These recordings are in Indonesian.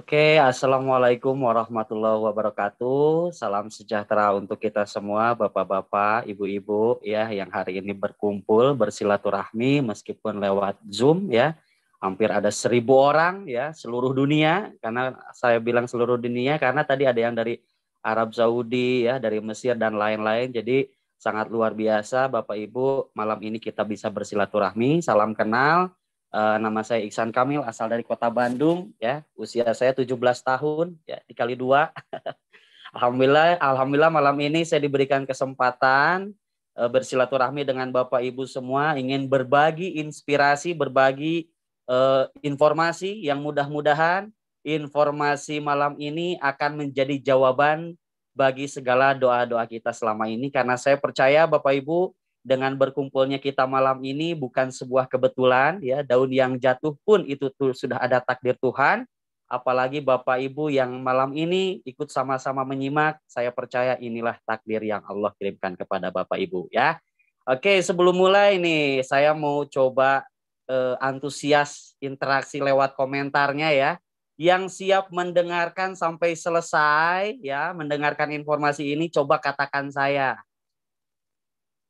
Oke, assalamualaikum warahmatullahi wabarakatuh. Salam sejahtera untuk kita semua, bapak-bapak, ibu-ibu, ya, yang hari ini berkumpul bersilaturahmi meskipun lewat Zoom, ya. Hampir ada seribu orang, ya, seluruh dunia. Karena saya bilang seluruh dunia, karena tadi ada yang dari Arab Saudi, ya, dari Mesir dan lain-lain. Jadi sangat luar biasa, bapak ibu. Malam ini kita bisa bersilaturahmi. Salam kenal Uh, nama saya Iksan Kamil, asal dari kota Bandung, ya. Usia saya 17 tahun, ya, dikali dua. alhamdulillah, alhamdulillah malam ini saya diberikan kesempatan uh, bersilaturahmi dengan Bapak Ibu semua, ingin berbagi inspirasi, berbagi uh, informasi yang mudah-mudahan informasi malam ini akan menjadi jawaban bagi segala doa-doa kita selama ini karena saya percaya Bapak Ibu dengan berkumpulnya kita malam ini bukan sebuah kebetulan ya daun yang jatuh pun itu tuh sudah ada takdir Tuhan apalagi Bapak Ibu yang malam ini ikut sama-sama menyimak saya percaya inilah takdir yang Allah kirimkan kepada Bapak Ibu ya Oke sebelum mulai nih saya mau coba eh, antusias interaksi lewat komentarnya ya yang siap mendengarkan sampai selesai ya mendengarkan informasi ini coba katakan saya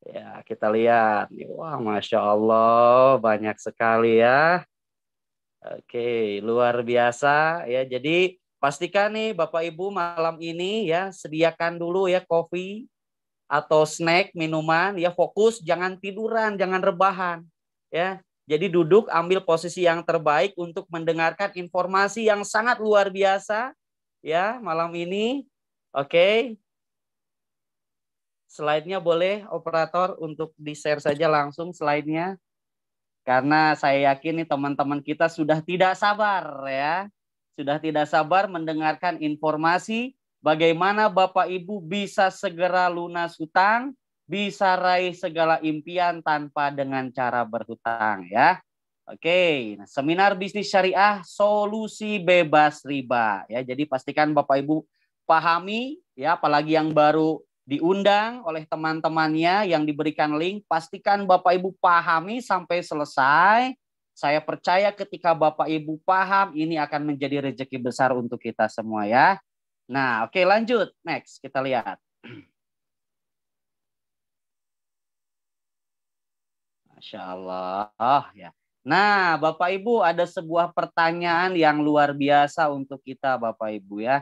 Ya, kita lihat. Wah, Masya Allah, banyak sekali ya. Oke, luar biasa ya. Jadi pastikan nih Bapak Ibu malam ini ya sediakan dulu ya kopi atau snack, minuman ya fokus jangan tiduran, jangan rebahan ya. Jadi duduk ambil posisi yang terbaik untuk mendengarkan informasi yang sangat luar biasa ya malam ini. Oke, Slide-nya boleh operator untuk di-share saja langsung slide-nya. Karena saya yakin nih teman-teman kita sudah tidak sabar ya. Sudah tidak sabar mendengarkan informasi bagaimana Bapak Ibu bisa segera lunas hutang, bisa raih segala impian tanpa dengan cara berhutang ya. Oke, nah, seminar bisnis syariah solusi bebas riba ya. Jadi pastikan Bapak Ibu pahami ya apalagi yang baru diundang oleh teman-temannya yang diberikan link. Pastikan Bapak Ibu pahami sampai selesai. Saya percaya ketika Bapak Ibu paham ini akan menjadi rezeki besar untuk kita semua ya. Nah, oke okay, lanjut. Next, kita lihat. Masya Allah. Oh, ya. Nah, Bapak Ibu ada sebuah pertanyaan yang luar biasa untuk kita Bapak Ibu ya.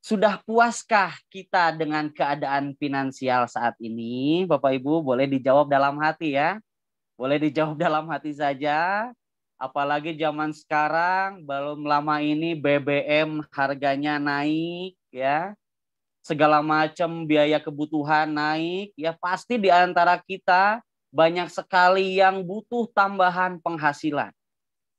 Sudah puaskah kita dengan keadaan finansial saat ini? Bapak Ibu boleh dijawab dalam hati ya. Boleh dijawab dalam hati saja. Apalagi zaman sekarang belum lama ini BBM harganya naik ya. Segala macam biaya kebutuhan naik ya pasti di antara kita banyak sekali yang butuh tambahan penghasilan.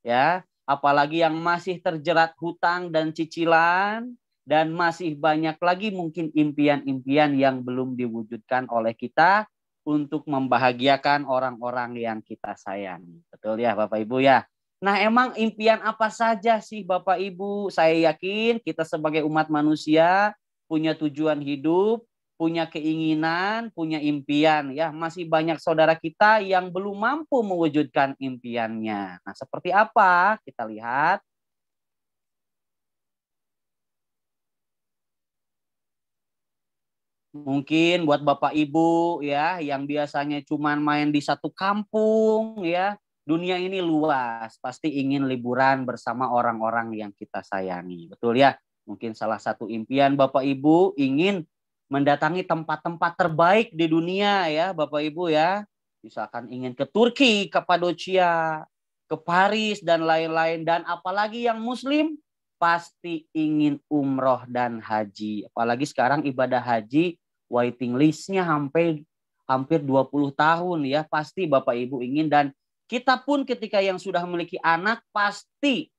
Ya, apalagi yang masih terjerat hutang dan cicilan dan masih banyak lagi mungkin impian-impian yang belum diwujudkan oleh kita untuk membahagiakan orang-orang yang kita sayangi. Betul ya Bapak Ibu ya. Nah, emang impian apa saja sih Bapak Ibu? Saya yakin kita sebagai umat manusia punya tujuan hidup, punya keinginan, punya impian ya. Masih banyak saudara kita yang belum mampu mewujudkan impiannya. Nah, seperti apa? Kita lihat mungkin buat bapak ibu ya yang biasanya cuma main di satu kampung ya dunia ini luas pasti ingin liburan bersama orang-orang yang kita sayangi betul ya mungkin salah satu impian bapak ibu ingin mendatangi tempat-tempat terbaik di dunia ya bapak ibu ya misalkan ingin ke Turki ke Padocia ke Paris dan lain-lain dan apalagi yang muslim pasti ingin umroh dan haji. Apalagi sekarang ibadah haji waiting listnya hampir hampir 20 tahun ya. Pasti Bapak Ibu ingin dan kita pun ketika yang sudah memiliki anak pasti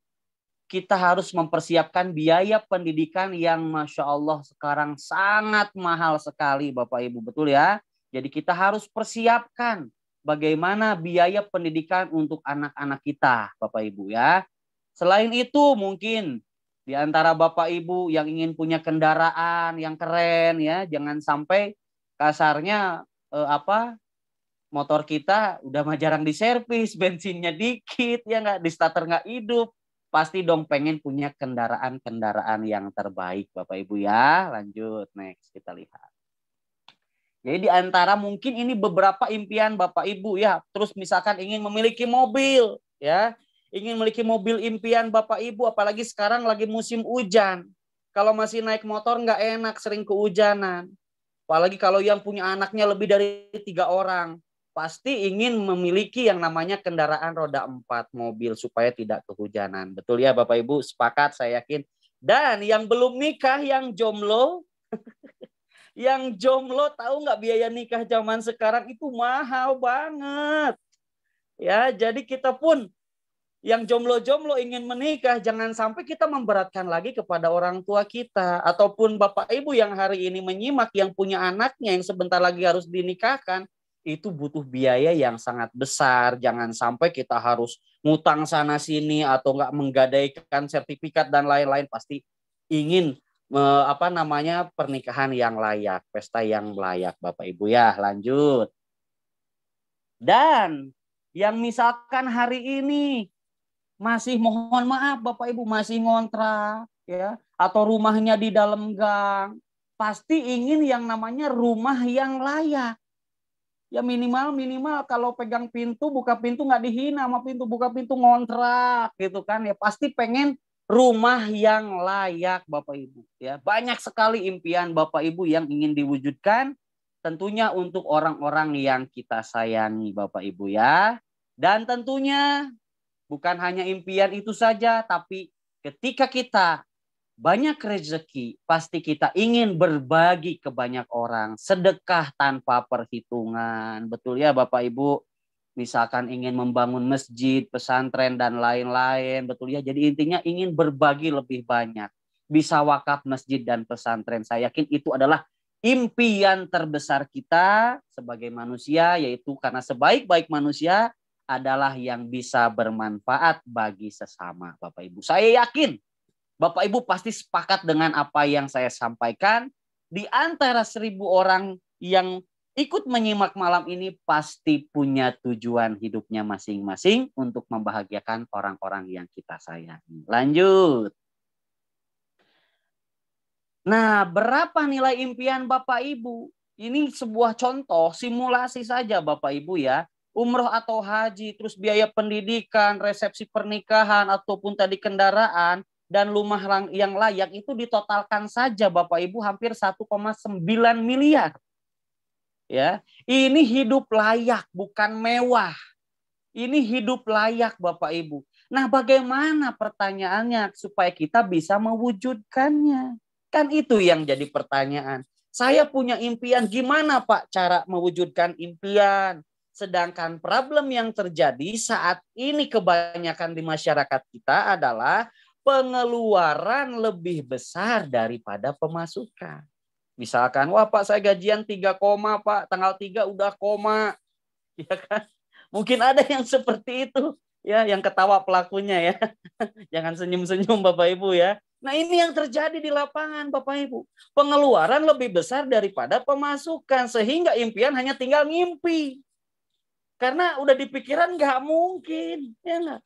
kita harus mempersiapkan biaya pendidikan yang Masya Allah sekarang sangat mahal sekali Bapak Ibu. Betul ya? Jadi kita harus persiapkan bagaimana biaya pendidikan untuk anak-anak kita Bapak Ibu ya. Selain itu mungkin di antara Bapak Ibu yang ingin punya kendaraan yang keren ya, jangan sampai kasarnya eh, apa motor kita udah mah jarang diservis, bensinnya dikit ya nggak, di starter nggak hidup. Pasti dong pengen punya kendaraan-kendaraan yang terbaik Bapak Ibu ya. Lanjut next kita lihat. Jadi di antara mungkin ini beberapa impian Bapak Ibu ya. Terus misalkan ingin memiliki mobil ya ingin memiliki mobil impian Bapak Ibu, apalagi sekarang lagi musim hujan. Kalau masih naik motor nggak enak, sering kehujanan. Apalagi kalau yang punya anaknya lebih dari tiga orang. Pasti ingin memiliki yang namanya kendaraan roda empat mobil supaya tidak kehujanan. Betul ya Bapak Ibu, sepakat saya yakin. Dan yang belum nikah, yang jomlo yang jomlo tahu nggak biaya nikah zaman sekarang itu mahal banget. Ya, jadi kita pun yang jomblo-jomblo ingin menikah, jangan sampai kita memberatkan lagi kepada orang tua kita ataupun bapak ibu yang hari ini menyimak yang punya anaknya yang sebentar lagi harus dinikahkan, itu butuh biaya yang sangat besar. Jangan sampai kita harus ngutang sana sini atau nggak menggadaikan sertifikat dan lain-lain pasti ingin apa namanya pernikahan yang layak, pesta yang layak Bapak Ibu ya. Lanjut. Dan yang misalkan hari ini masih mohon maaf Bapak Ibu masih ngontrak ya atau rumahnya di dalam gang pasti ingin yang namanya rumah yang layak ya minimal minimal kalau pegang pintu buka pintu nggak dihina sama pintu buka pintu ngontrak gitu kan ya pasti pengen rumah yang layak Bapak Ibu ya banyak sekali impian Bapak Ibu yang ingin diwujudkan tentunya untuk orang-orang yang kita sayangi Bapak Ibu ya dan tentunya Bukan hanya impian itu saja, tapi ketika kita banyak rezeki, pasti kita ingin berbagi ke banyak orang. Sedekah tanpa perhitungan. Betul ya Bapak Ibu? Misalkan ingin membangun masjid, pesantren, dan lain-lain. Betul ya? Jadi intinya ingin berbagi lebih banyak. Bisa wakaf masjid dan pesantren. Saya yakin itu adalah impian terbesar kita sebagai manusia, yaitu karena sebaik-baik manusia adalah yang bisa bermanfaat bagi sesama Bapak Ibu. Saya yakin Bapak Ibu pasti sepakat dengan apa yang saya sampaikan. Di antara seribu orang yang ikut menyimak malam ini pasti punya tujuan hidupnya masing-masing untuk membahagiakan orang-orang yang kita sayangi. Lanjut. Nah, berapa nilai impian Bapak Ibu? Ini sebuah contoh simulasi saja Bapak Ibu ya umroh atau haji, terus biaya pendidikan, resepsi pernikahan, ataupun tadi kendaraan, dan rumah yang layak itu ditotalkan saja Bapak Ibu hampir 1,9 miliar. Ya, ini hidup layak bukan mewah. Ini hidup layak Bapak Ibu. Nah, bagaimana pertanyaannya supaya kita bisa mewujudkannya? Kan itu yang jadi pertanyaan. Saya punya impian, gimana Pak cara mewujudkan impian? Sedangkan problem yang terjadi saat ini kebanyakan di masyarakat kita adalah pengeluaran lebih besar daripada pemasukan. Misalkan, wah Pak saya gajian 3 koma Pak, tanggal 3 udah koma. Ya kan? Mungkin ada yang seperti itu ya yang ketawa pelakunya ya. Jangan senyum-senyum Bapak Ibu ya. Nah, ini yang terjadi di lapangan Bapak Ibu. Pengeluaran lebih besar daripada pemasukan sehingga impian hanya tinggal ngimpi. Karena udah di pikiran nggak mungkin, ya enggak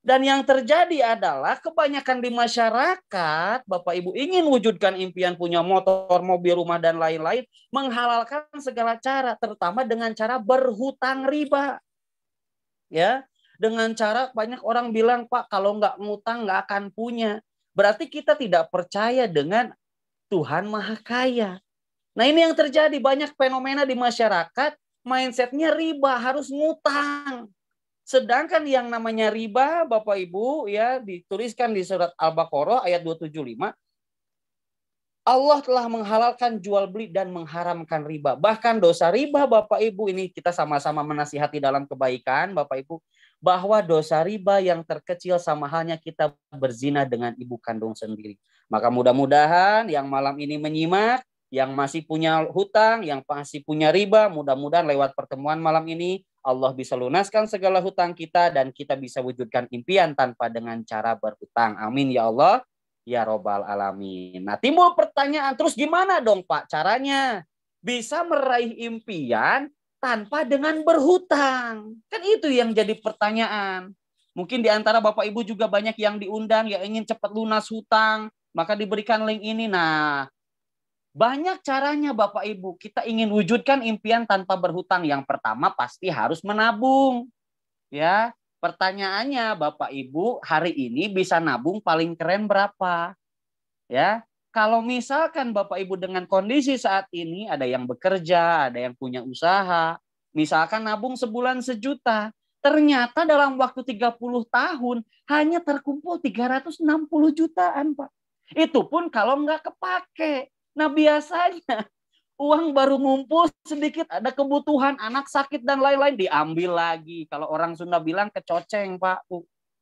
Dan yang terjadi adalah kebanyakan di masyarakat, Bapak Ibu ingin wujudkan impian punya motor, mobil, rumah, dan lain-lain, menghalalkan segala cara, terutama dengan cara berhutang riba. Ya, dengan cara banyak orang bilang, Pak, kalau nggak ngutang nggak akan punya. Berarti kita tidak percaya dengan Tuhan Maha Kaya. Nah ini yang terjadi, banyak fenomena di masyarakat mindsetnya riba harus ngutang. Sedangkan yang namanya riba, Bapak Ibu, ya dituliskan di surat Al-Baqarah ayat 275, Allah telah menghalalkan jual beli dan mengharamkan riba. Bahkan dosa riba, Bapak Ibu, ini kita sama-sama menasihati dalam kebaikan, Bapak Ibu, bahwa dosa riba yang terkecil sama halnya kita berzina dengan ibu kandung sendiri. Maka mudah-mudahan yang malam ini menyimak, yang masih punya hutang, yang masih punya riba, mudah-mudahan lewat pertemuan malam ini Allah bisa lunaskan segala hutang kita dan kita bisa wujudkan impian tanpa dengan cara berhutang. Amin ya Allah. Ya Robbal Alamin. Nah timbul pertanyaan terus gimana dong Pak caranya bisa meraih impian tanpa dengan berhutang? Kan itu yang jadi pertanyaan. Mungkin di antara Bapak Ibu juga banyak yang diundang yang ingin cepat lunas hutang, maka diberikan link ini. Nah, banyak caranya Bapak Ibu. Kita ingin wujudkan impian tanpa berhutang. Yang pertama pasti harus menabung. Ya, pertanyaannya Bapak Ibu, hari ini bisa nabung paling keren berapa? Ya, kalau misalkan Bapak Ibu dengan kondisi saat ini ada yang bekerja, ada yang punya usaha, misalkan nabung sebulan sejuta, ternyata dalam waktu 30 tahun hanya terkumpul 360 jutaan, Pak. Itu pun kalau nggak kepake. Nah biasanya uang baru ngumpul sedikit ada kebutuhan anak sakit dan lain-lain diambil lagi. Kalau orang Sunda bilang kecoceng Pak.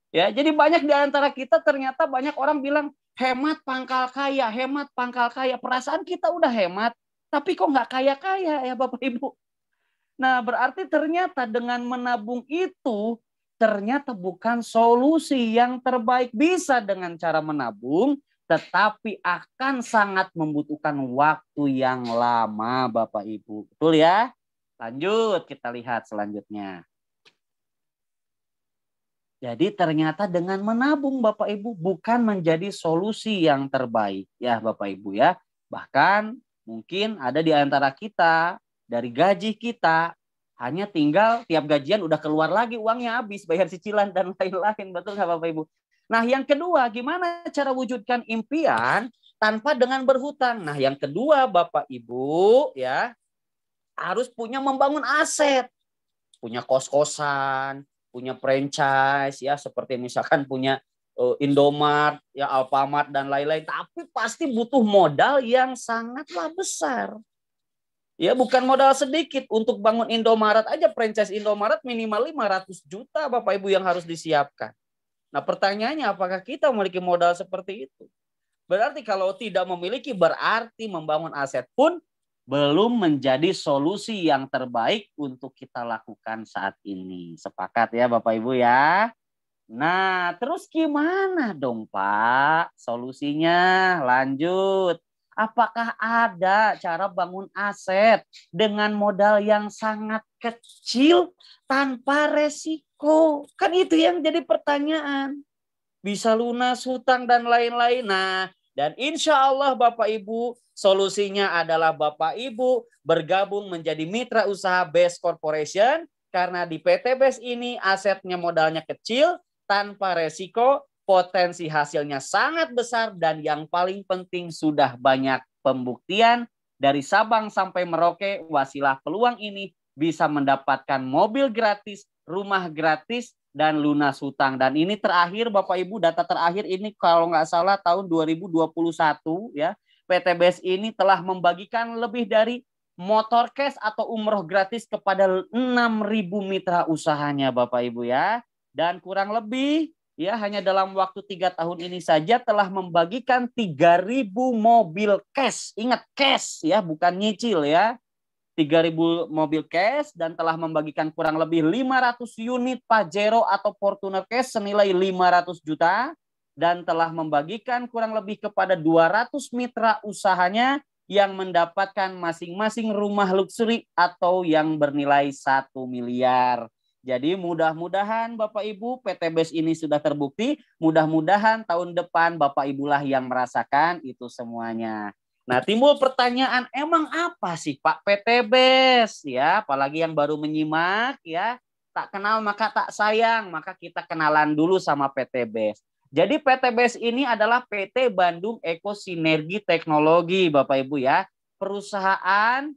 Ya, jadi banyak di antara kita ternyata banyak orang bilang hemat pangkal kaya, hemat pangkal kaya. Perasaan kita udah hemat, tapi kok nggak kaya-kaya ya Bapak Ibu. Nah, berarti ternyata dengan menabung itu ternyata bukan solusi yang terbaik. Bisa dengan cara menabung, tetapi akan sangat membutuhkan waktu yang lama Bapak Ibu. Betul ya? Lanjut kita lihat selanjutnya. Jadi ternyata dengan menabung Bapak Ibu bukan menjadi solusi yang terbaik ya Bapak Ibu ya. Bahkan mungkin ada di antara kita dari gaji kita hanya tinggal tiap gajian udah keluar lagi uangnya habis bayar cicilan dan lain-lain betul nggak Bapak Ibu? Nah, yang kedua, gimana cara wujudkan impian tanpa dengan berhutang? Nah, yang kedua, Bapak Ibu, ya, harus punya membangun aset. Punya kos-kosan, punya franchise ya seperti misalkan punya uh, Indomart, ya Alfamart dan lain-lain, tapi pasti butuh modal yang sangatlah besar. Ya, bukan modal sedikit untuk bangun Indomaret aja franchise Indomaret minimal 500 juta Bapak Ibu yang harus disiapkan. Nah pertanyaannya apakah kita memiliki modal seperti itu? Berarti kalau tidak memiliki berarti membangun aset pun belum menjadi solusi yang terbaik untuk kita lakukan saat ini. Sepakat ya Bapak Ibu ya? Nah, terus gimana dong Pak solusinya? Lanjut. Apakah ada cara bangun aset dengan modal yang sangat kecil tanpa resiko? Kan itu yang jadi pertanyaan. Bisa lunas hutang dan lain-lain. Nah, dan insya Allah Bapak Ibu, solusinya adalah Bapak Ibu bergabung menjadi mitra usaha Best Corporation karena di PT Best ini asetnya modalnya kecil, tanpa resiko, potensi hasilnya sangat besar dan yang paling penting sudah banyak pembuktian dari Sabang sampai Merauke wasilah peluang ini bisa mendapatkan mobil gratis, rumah gratis, dan lunas hutang. Dan ini terakhir Bapak Ibu, data terakhir ini kalau nggak salah tahun 2021 ya, PTBS ini telah membagikan lebih dari motor cash atau umroh gratis kepada 6.000 mitra usahanya Bapak Ibu ya. Dan kurang lebih ya hanya dalam waktu tiga tahun ini saja telah membagikan 3.000 mobil cash. Ingat cash ya, bukan nyicil ya 3.000 mobil cash dan telah membagikan kurang lebih 500 unit Pajero atau Fortuner cash senilai 500 juta dan telah membagikan kurang lebih kepada 200 mitra usahanya yang mendapatkan masing-masing rumah luxury atau yang bernilai 1 miliar. Jadi mudah-mudahan Bapak Ibu PT BES ini sudah terbukti. Mudah-mudahan tahun depan Bapak Ibulah yang merasakan itu semuanya. Nah, timbul pertanyaan, emang apa sih Pak PTBes ya, apalagi yang baru menyimak ya, tak kenal maka tak sayang, maka kita kenalan dulu sama PTBes. Jadi PTBes ini adalah PT Bandung Eko Sinergi Teknologi, Bapak Ibu ya. Perusahaan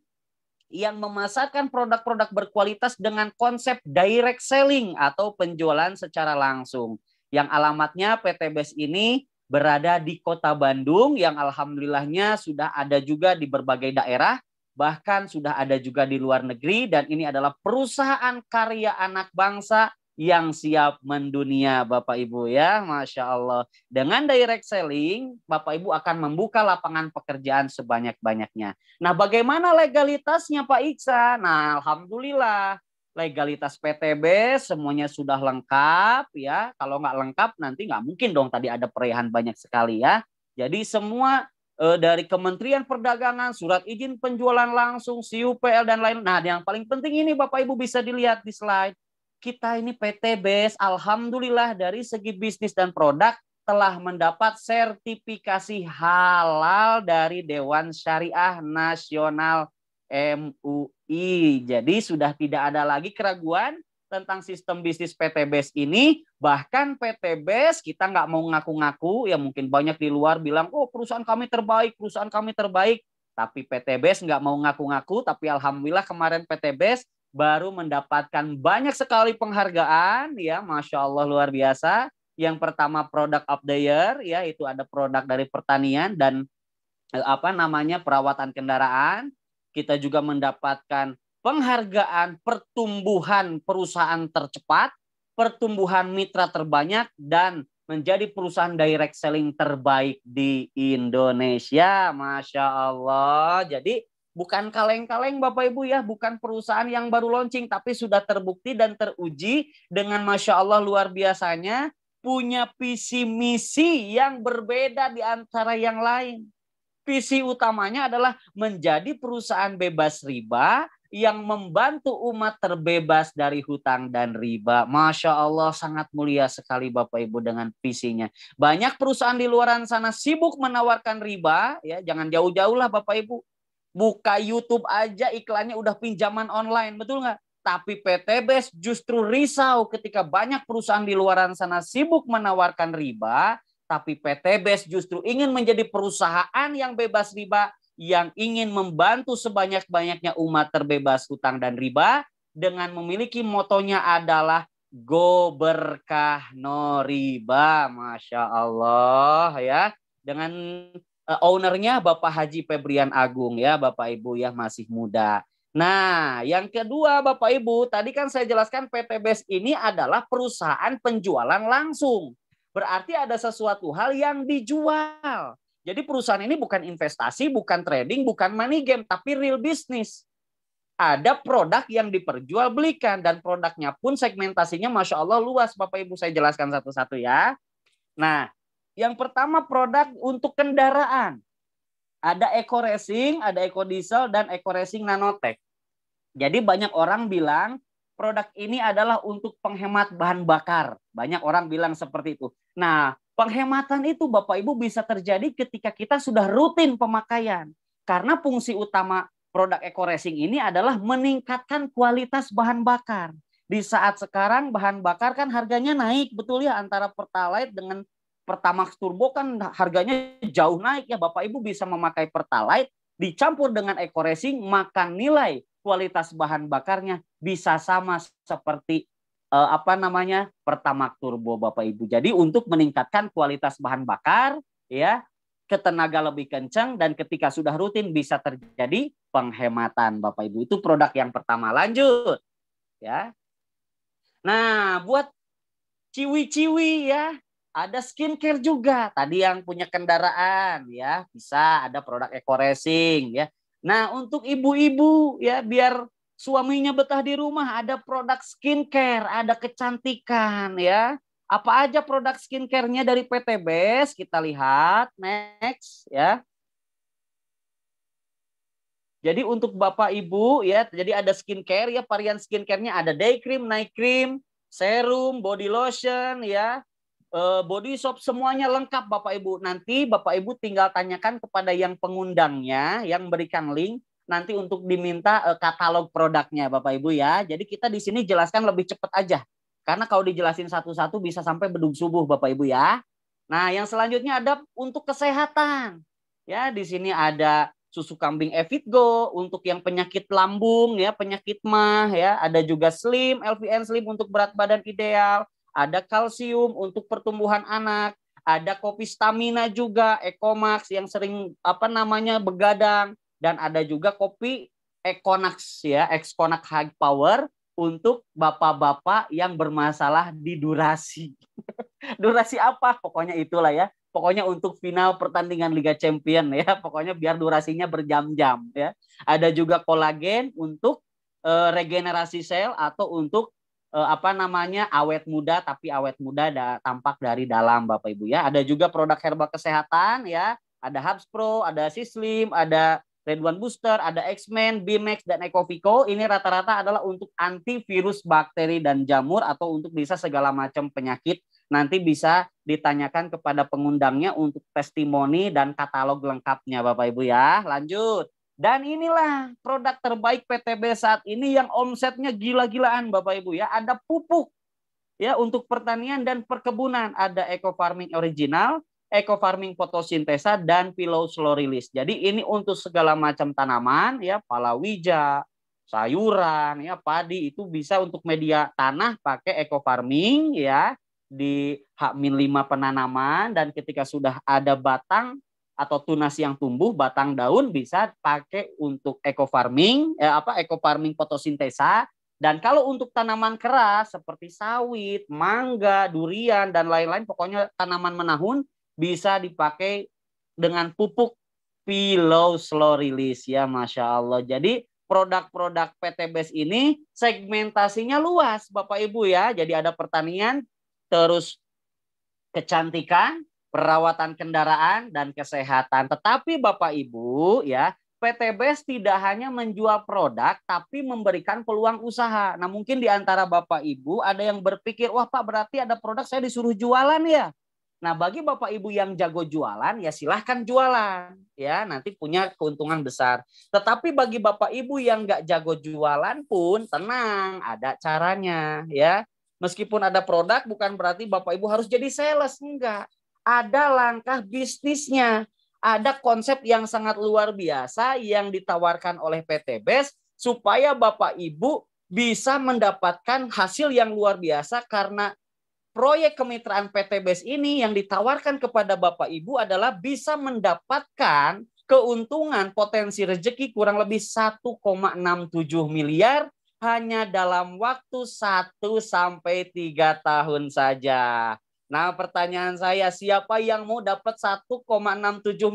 yang memasarkan produk-produk berkualitas dengan konsep direct selling atau penjualan secara langsung. Yang alamatnya PTBes ini berada di kota Bandung yang alhamdulillahnya sudah ada juga di berbagai daerah, bahkan sudah ada juga di luar negeri dan ini adalah perusahaan karya anak bangsa yang siap mendunia Bapak Ibu ya Masya Allah dengan direct selling Bapak Ibu akan membuka lapangan pekerjaan sebanyak-banyaknya nah bagaimana legalitasnya Pak Iksa nah Alhamdulillah legalitas PTB semuanya sudah lengkap ya. Kalau nggak lengkap nanti nggak mungkin dong tadi ada perehan banyak sekali ya. Jadi semua e, dari Kementerian Perdagangan, surat izin penjualan langsung, CUPL dan lain-lain. Nah, yang paling penting ini Bapak Ibu bisa dilihat di slide. Kita ini PTB, alhamdulillah dari segi bisnis dan produk telah mendapat sertifikasi halal dari Dewan Syariah Nasional MUI. Jadi sudah tidak ada lagi keraguan tentang sistem bisnis PTBS ini. Bahkan PTBS kita nggak mau ngaku-ngaku, ya mungkin banyak di luar bilang, oh perusahaan kami terbaik, perusahaan kami terbaik. Tapi PTBS nggak mau ngaku-ngaku, tapi alhamdulillah kemarin PTBS baru mendapatkan banyak sekali penghargaan, ya Masya Allah luar biasa. Yang pertama produk of the year, ya itu ada produk dari pertanian dan eh, apa namanya perawatan kendaraan kita juga mendapatkan penghargaan pertumbuhan perusahaan tercepat, pertumbuhan mitra terbanyak, dan menjadi perusahaan direct selling terbaik di Indonesia. Masya Allah. Jadi bukan kaleng-kaleng Bapak Ibu ya, bukan perusahaan yang baru launching, tapi sudah terbukti dan teruji dengan Masya Allah luar biasanya punya visi misi yang berbeda di antara yang lain. Visi utamanya adalah menjadi perusahaan bebas riba yang membantu umat terbebas dari hutang dan riba. Masya Allah sangat mulia sekali Bapak Ibu dengan visinya. Banyak perusahaan di luar sana sibuk menawarkan riba, ya jangan jauh-jauh lah Bapak Ibu. Buka YouTube aja iklannya udah pinjaman online, betul nggak? Tapi PT Best justru risau ketika banyak perusahaan di luar sana sibuk menawarkan riba, tapi PT Best justru ingin menjadi perusahaan yang bebas riba yang ingin membantu sebanyak-banyaknya umat terbebas hutang dan riba dengan memiliki motonya adalah go berkah no riba Masya Allah ya dengan eh, ownernya Bapak Haji Febrian Agung ya Bapak Ibu yang masih muda Nah, yang kedua Bapak Ibu, tadi kan saya jelaskan PT Best ini adalah perusahaan penjualan langsung. Berarti ada sesuatu hal yang dijual. Jadi perusahaan ini bukan investasi, bukan trading, bukan money game, tapi real business. Ada produk yang diperjualbelikan dan produknya pun segmentasinya masya Allah luas. Bapak Ibu saya jelaskan satu-satu ya. Nah, yang pertama produk untuk kendaraan. Ada eco racing, ada eco diesel, dan eco racing nanotech. Jadi banyak orang bilang produk ini adalah untuk penghemat bahan bakar. Banyak orang bilang seperti itu. Nah, penghematan itu Bapak Ibu bisa terjadi ketika kita sudah rutin pemakaian. Karena fungsi utama produk eco racing ini adalah meningkatkan kualitas bahan bakar. Di saat sekarang bahan bakar kan harganya naik betul ya antara Pertalite dengan Pertamax Turbo kan harganya jauh naik ya Bapak Ibu bisa memakai Pertalite dicampur dengan eco racing maka nilai kualitas bahan bakarnya bisa sama seperti eh, apa namanya pertama turbo Bapak Ibu. Jadi untuk meningkatkan kualitas bahan bakar ya ketenaga lebih kencang dan ketika sudah rutin bisa terjadi penghematan Bapak Ibu. Itu produk yang pertama. Lanjut. Ya. Nah, buat ciwi-ciwi ya, ada skincare juga. Tadi yang punya kendaraan ya, bisa ada produk eco racing ya. Nah, untuk ibu-ibu ya biar suaminya betah di rumah, ada produk skincare, ada kecantikan ya. Apa aja produk skincarenya dari PT Bes kita lihat next ya. Jadi untuk Bapak Ibu ya, jadi ada skincare ya, varian skincarenya ada day cream, night cream, serum, body lotion ya, eh, body shop semuanya lengkap Bapak Ibu. Nanti Bapak Ibu tinggal tanyakan kepada yang pengundangnya yang berikan link nanti untuk diminta eh, katalog produknya Bapak Ibu ya. Jadi kita di sini jelaskan lebih cepat aja. Karena kalau dijelasin satu-satu bisa sampai bedung subuh Bapak Ibu ya. Nah, yang selanjutnya ada untuk kesehatan. Ya, di sini ada susu kambing Evitgo untuk yang penyakit lambung ya, penyakit mah ya, ada juga Slim, LVN Slim untuk berat badan ideal, ada kalsium untuk pertumbuhan anak, ada kopi stamina juga, Ecomax yang sering apa namanya begadang, dan ada juga kopi Econax ya, Econax High Power untuk bapak-bapak yang bermasalah di durasi. durasi apa? Pokoknya itulah ya. Pokoknya untuk final pertandingan Liga Champion ya. Pokoknya biar durasinya berjam-jam ya. Ada juga kolagen untuk uh, regenerasi sel atau untuk uh, apa namanya awet muda tapi awet muda da, tampak dari dalam Bapak Ibu ya. Ada juga produk herbal kesehatan ya. Ada Habs Pro, ada Sislim, ada Red One Booster, ada X-Men, Bimax, dan Ecovico. Ini rata-rata adalah untuk antivirus bakteri dan jamur atau untuk bisa segala macam penyakit. Nanti bisa ditanyakan kepada pengundangnya untuk testimoni dan katalog lengkapnya Bapak Ibu ya. Lanjut. Dan inilah produk terbaik PTB saat ini yang omsetnya gila-gilaan Bapak Ibu ya. Ada pupuk ya untuk pertanian dan perkebunan. Ada Eco Farming Original, eco farming fotosintesa dan slow release. Jadi ini untuk segala macam tanaman ya, palawija, sayuran ya, padi itu bisa untuk media tanah pakai eco farming ya di min 5 penanaman dan ketika sudah ada batang atau tunas yang tumbuh batang daun bisa pakai untuk eco farming ya eh, apa eco farming fotosintesa dan kalau untuk tanaman keras seperti sawit, mangga, durian dan lain-lain pokoknya tanaman menahun bisa dipakai dengan pupuk pillow slow release ya Masya Allah. Jadi produk-produk PT Base ini segmentasinya luas Bapak Ibu ya. Jadi ada pertanian, terus kecantikan, perawatan kendaraan dan kesehatan. Tetapi Bapak Ibu ya, PT Base tidak hanya menjual produk tapi memberikan peluang usaha. Nah, mungkin diantara Bapak Ibu ada yang berpikir, "Wah, Pak, berarti ada produk saya disuruh jualan ya?" Nah, bagi Bapak Ibu yang jago jualan ya silahkan jualan ya, nanti punya keuntungan besar. Tetapi bagi Bapak Ibu yang nggak jago jualan pun tenang, ada caranya ya. Meskipun ada produk bukan berarti Bapak Ibu harus jadi sales enggak. Ada langkah bisnisnya, ada konsep yang sangat luar biasa yang ditawarkan oleh PT BES supaya Bapak Ibu bisa mendapatkan hasil yang luar biasa karena proyek kemitraan PTBS ini yang ditawarkan kepada Bapak Ibu adalah bisa mendapatkan keuntungan potensi rezeki kurang lebih 1,67 miliar hanya dalam waktu 1 sampai 3 tahun saja. Nah, pertanyaan saya siapa yang mau dapat 1,67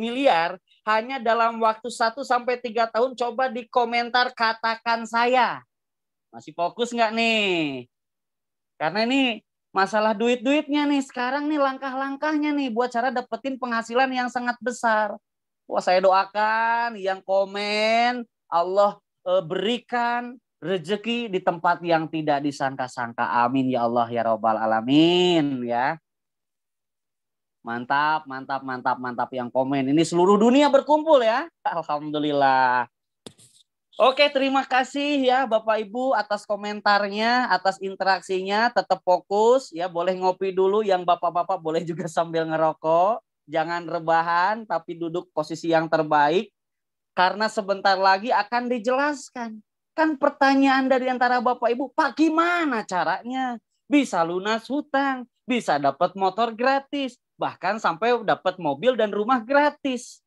miliar hanya dalam waktu 1 sampai 3 tahun coba di komentar katakan saya. Masih fokus nggak nih? Karena ini masalah duit-duitnya nih sekarang nih langkah-langkahnya nih buat cara dapetin penghasilan yang sangat besar. Wah, saya doakan yang komen Allah eh, berikan rezeki di tempat yang tidak disangka-sangka. Amin ya Allah ya robbal alamin ya. Mantap, mantap, mantap, mantap yang komen. Ini seluruh dunia berkumpul ya. Alhamdulillah. Oke, terima kasih ya Bapak Ibu atas komentarnya, atas interaksinya, tetap fokus ya, boleh ngopi dulu yang Bapak-bapak boleh juga sambil ngerokok. Jangan rebahan tapi duduk posisi yang terbaik karena sebentar lagi akan dijelaskan. Kan pertanyaan dari antara Bapak Ibu, Pak gimana caranya bisa lunas hutang, bisa dapat motor gratis, bahkan sampai dapat mobil dan rumah gratis.